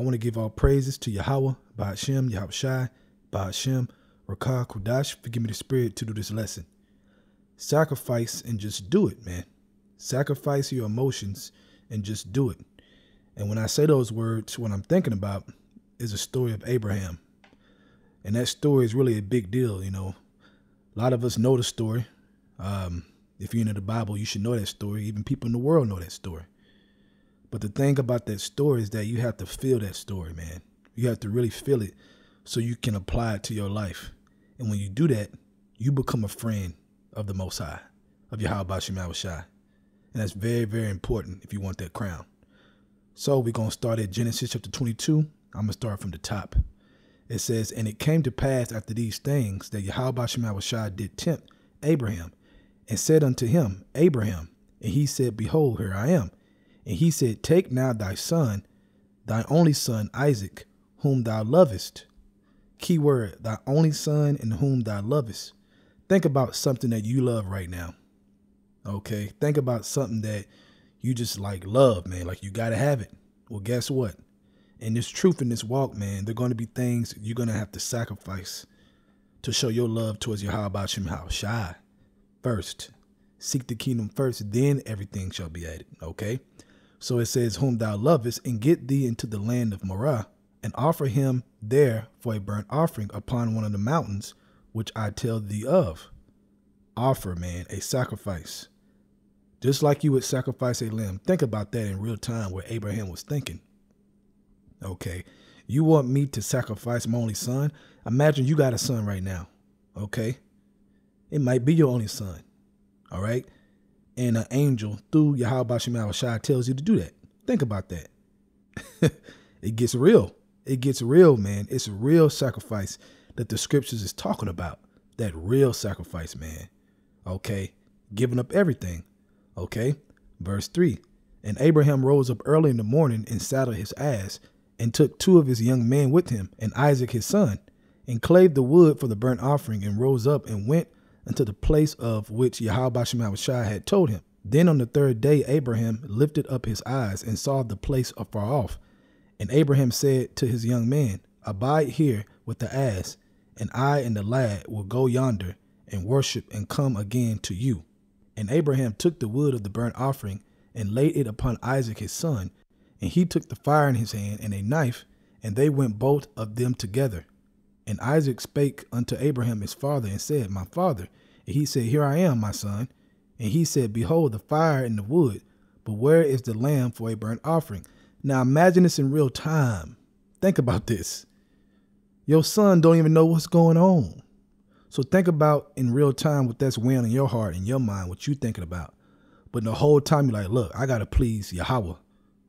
I want to give all praises to Yahweh, Bahashem, Yahushai, Bahashem, Rakah Kudash, Forgive me the spirit to do this lesson. Sacrifice and just do it, man. Sacrifice your emotions and just do it. And when I say those words, what I'm thinking about is a story of Abraham. And that story is really a big deal, you know. A lot of us know the story. Um, if you're into the Bible, you should know that story. Even people in the world know that story. But the thing about that story is that you have to feel that story, man. You have to really feel it so you can apply it to your life. And when you do that, you become a friend of the Most High, of your Yahweh Shai. And that's very, very important if you want that crown. So we're going to start at Genesis chapter 22. I'm going to start from the top. It says, And it came to pass after these things that Yahweh Shai did tempt Abraham and said unto him, Abraham. And he said, Behold, here I am. And he said, Take now thy son, thy only son Isaac, whom thou lovest. Key word, thy only son and whom thou lovest. Think about something that you love right now. Okay. Think about something that you just like love, man. Like you gotta have it. Well, guess what? In this truth, in this walk, man, there are gonna be things you're gonna have to sacrifice to show your love towards your how about you how shy. First. Seek the kingdom first, then everything shall be added. Okay? So it says, Whom thou lovest, and get thee into the land of Morah, and offer him there for a burnt offering upon one of the mountains which I tell thee of. Offer, man, a sacrifice. Just like you would sacrifice a lamb. Think about that in real time where Abraham was thinking. Okay, you want me to sacrifice my only son? Imagine you got a son right now. Okay? It might be your only son. All right? and an angel through Yahweh Shemawashai tells you to do that. Think about that. it gets real. It gets real, man. It's a real sacrifice that the scriptures is talking about. That real sacrifice, man. Okay. Giving up everything. Okay. Verse 3 And Abraham rose up early in the morning and saddled his ass and took two of his young men with him and Isaac his son and clave the wood for the burnt offering and rose up and went unto the place of which Yahweh Shemawashai had told him. Then on the third day Abraham lifted up his eyes and saw the place afar off. And Abraham said to his young man, Abide here with the ass, and I and the lad will go yonder and worship and come again to you. And Abraham took the wood of the burnt offering and laid it upon Isaac his son. And he took the fire in his hand and a knife, and they went both of them together. And Isaac spake unto Abraham his father and said, My father. And he said, Here I am, my son. And he said, Behold, the fire and the wood, but where is the lamb for a burnt offering? Now imagine this in real time. Think about this. Your son don't even know what's going on. So think about in real time what that's weighing in your heart and your mind, what you are thinking about. But the whole time you're like, look, I gotta please Yahweh.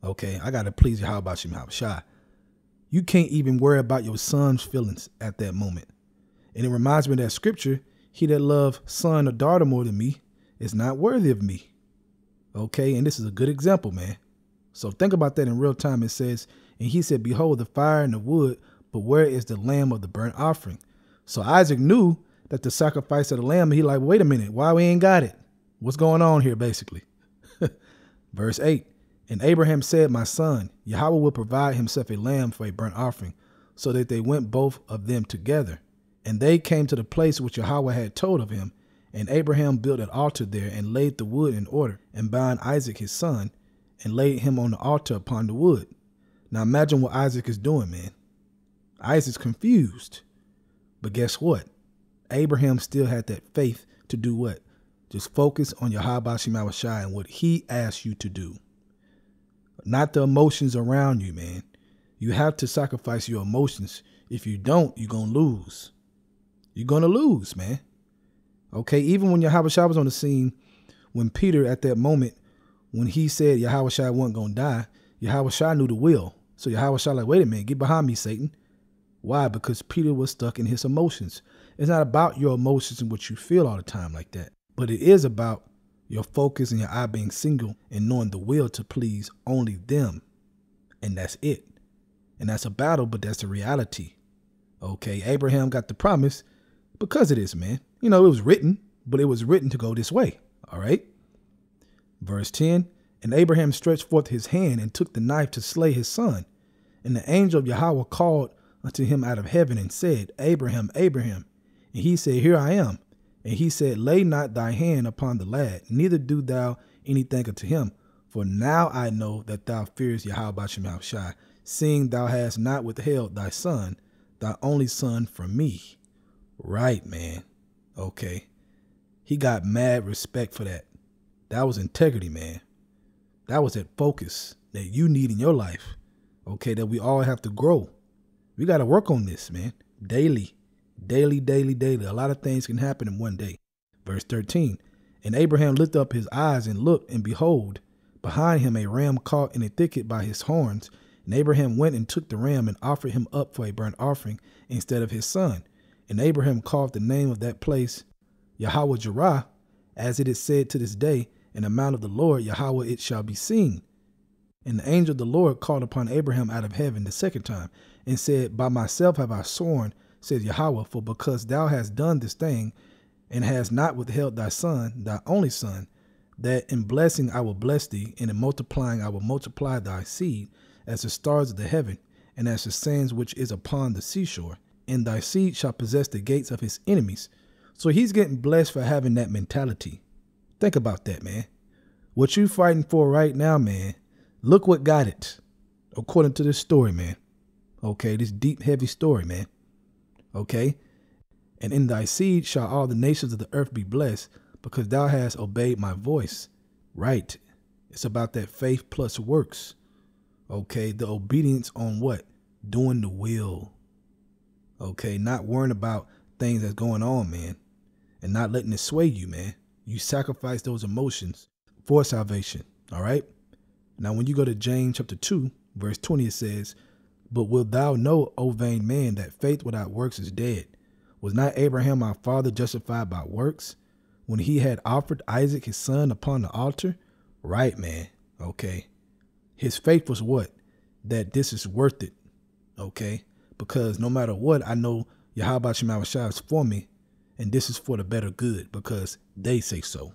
Okay, I gotta please Yahweh about Shem Shai. You can't even worry about your son's feelings at that moment. And it reminds me of that scripture he that love son or daughter more than me is not worthy of me. Okay, and this is a good example, man. So think about that in real time. It says, And he said, Behold, the fire and the wood, but where is the lamb of the burnt offering? So Isaac knew that the sacrifice of the lamb, he like, wait a minute, why we ain't got it? What's going on here, basically? Verse 8 And Abraham said, My son, Yahweh will provide himself a lamb for a burnt offering. So that they went both of them together. And they came to the place which Yahweh had told of him. And Abraham built an altar there and laid the wood in order and bound Isaac his son and laid him on the altar upon the wood. Now imagine what Isaac is doing, man. Isaac's confused. But guess what? Abraham still had that faith to do what? Just focus on Yahweh Shemawashai and what he asked you to do. Not the emotions around you, man. You have to sacrifice your emotions. If you don't, you're going to lose. You're gonna lose, man. Okay, even when Yahweh was on the scene, when Peter at that moment, when he said Yahweh wasn't gonna die, Yahweh knew the will. So Yahweh like, wait a minute, get behind me, Satan. Why? Because Peter was stuck in his emotions. It's not about your emotions and what you feel all the time like that, but it is about your focus and your eye being single and knowing the will to please only them. And that's it. And that's a battle, but that's the reality. Okay, Abraham got the promise, because of this, man. You know, it was written, but it was written to go this way. All right. Verse 10 And Abraham stretched forth his hand and took the knife to slay his son. And the angel of Yahweh called unto him out of heaven and said, Abraham, Abraham. And he said, Here I am. And he said, Lay not thy hand upon the lad, neither do thou anything unto him. For now I know that thou fearest Yahweh Shai, seeing thou hast not withheld thy son, thy only son, from me. Right, man. Okay. He got mad respect for that. That was integrity, man. That was that focus that you need in your life. Okay, that we all have to grow. We got to work on this, man. Daily, daily, daily, daily. A lot of things can happen in one day. Verse 13 And Abraham lifted up his eyes and looked, and behold, behind him a ram caught in a thicket by his horns. And Abraham went and took the ram and offered him up for a burnt offering instead of his son. And Abraham called the name of that place Yahweh Jireh, as it is said to this day, in the mount of the Lord Yahweh it shall be seen. And the angel of the Lord called upon Abraham out of heaven the second time, and said, By myself have I sworn, said Yahweh, for because thou hast done this thing, and hast not withheld thy son, thy only son, that in blessing I will bless thee, and in multiplying I will multiply thy seed, as the stars of the heaven, and as the sands which is upon the seashore and thy seed shall possess the gates of his enemies. So he's getting blessed for having that mentality. Think about that, man. What you fighting for right now, man, look what got it, according to this story, man. Okay, this deep, heavy story, man. Okay? And in thy seed shall all the nations of the earth be blessed, because thou hast obeyed my voice. Right. It's about that faith plus works. Okay, the obedience on what? Doing the will Okay, not worrying about things that's going on, man, and not letting it sway you, man. You sacrifice those emotions for salvation. All right. Now, when you go to James chapter 2, verse 20, it says, But wilt thou know, O vain man, that faith without works is dead? Was not Abraham our father justified by works when he had offered Isaac his son upon the altar? Right, man. Okay. His faith was what? That this is worth it. Okay because no matter what, I know Yahweh Shemawashai is for me, and this is for the better good because they say so.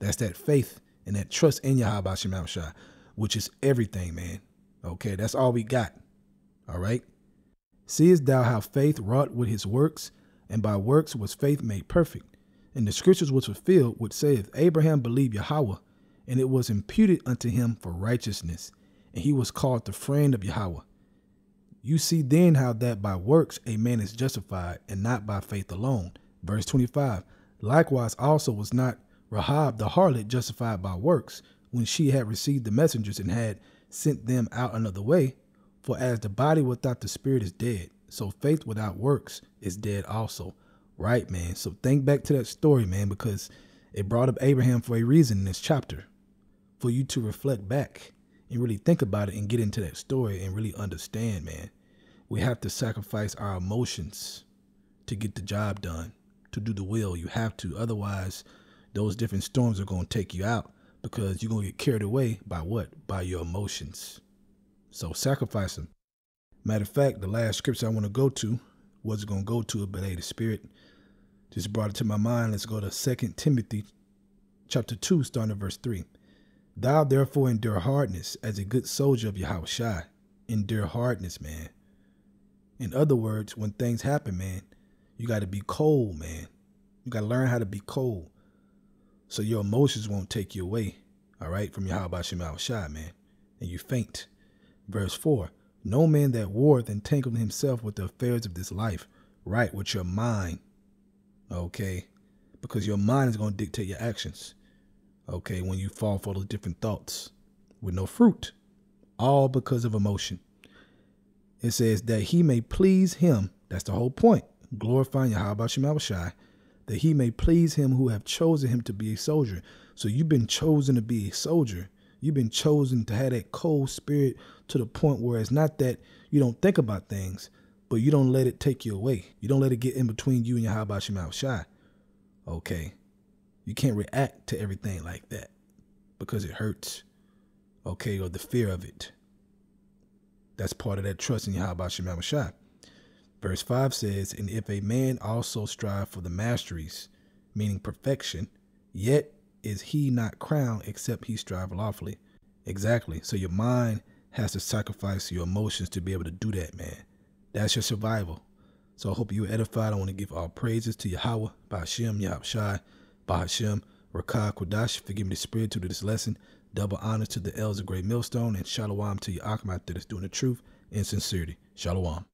That's that faith and that trust in Yahweh Shemawashai, which is everything, man. Okay, that's all we got. All right. Seest thou how faith wrought with his works, and by works was faith made perfect. And the scriptures was fulfilled, which saith, Abraham believed Yahweh, and it was imputed unto him for righteousness, and he was called the friend of Yahweh. You see then how that by works a man is justified and not by faith alone. Verse 25 Likewise, also was not Rahab the harlot justified by works when she had received the messengers and had sent them out another way? For as the body without the spirit is dead, so faith without works is dead also. Right, man. So think back to that story, man, because it brought up Abraham for a reason in this chapter for you to reflect back and really think about it and get into that story and really understand, man. We have to sacrifice our emotions to get the job done, to do the will. You have to. Otherwise, those different storms are going to take you out because you're going to get carried away by what? By your emotions. So sacrifice them. Matter of fact, the last scripture I want to go to wasn't going to go to it, but hey, the Spirit just brought it to my mind. Let's go to Second Timothy chapter 2, starting at verse 3. Thou therefore endure hardness as a good soldier of Yahushua. Endure hardness, man. In other words, when things happen, man, you got to be cold, man. You got to learn how to be cold. So your emotions won't take you away, all right, from your Shem Shai, man. And you faint. Verse 4 No man that warreth entangled himself with the affairs of this life, right, with your mind, okay? Because your mind is going to dictate your actions okay, when you fall for those different thoughts with no fruit, all because of emotion. It says that he may please him. That's the whole point. Glorifying Yahweh Shai, that he may please him who have chosen him to be a soldier. So you've been chosen to be a soldier. You've been chosen to have that cold spirit to the point where it's not that you don't think about things, but you don't let it take you away. You don't let it get in between you and your Yahweh Shai. Okay. You can't react to everything like that because it hurts, okay, or the fear of it. That's part of that trust in Yahweh Shema Mashiach. Verse 5 says, And if a man also strive for the masteries, meaning perfection, yet is he not crowned except he strive lawfully. Exactly. So your mind has to sacrifice your emotions to be able to do that, man. That's your survival. So I hope you were edified. I want to give all praises to Yahweh, Bashem, Shai. Bahashem, Rakah, Kodash, forgive me the spirit to this lesson. Double honor to the elders of Great Millstone and shalom to your Akhmat that is doing the truth and sincerity. Shalom.